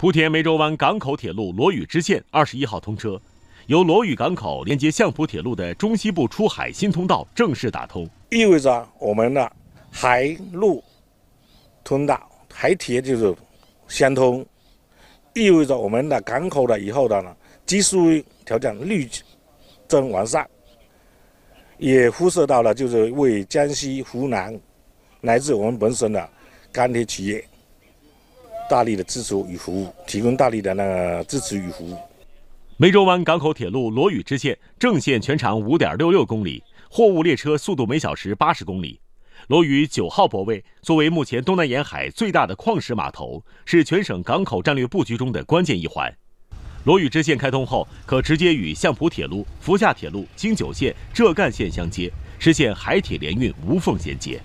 莆田湄洲湾港口铁路罗屿支线二十一号通车，由罗屿港口连接向莆铁路的中西部出海新通道正式打通，意味着我们的海陆通道、海铁就是相通，意味着我们的港口的以后的呢技术条件率增完善，也辐射到了就是为江西、湖南乃至我们本身的钢铁企业。大力的支持与服务，提供大力的那个支持与服务。湄洲湾港口铁路罗屿支线正线全长五点六六公里，货物列车速度每小时八十公里。罗屿九号泊位作为目前东南沿海最大的矿石码头，是全省港口战略布局中的关键一环。罗屿支线开通后，可直接与向莆铁路、福厦铁路、京九线、浙赣线相接，实现海铁联运无缝衔接。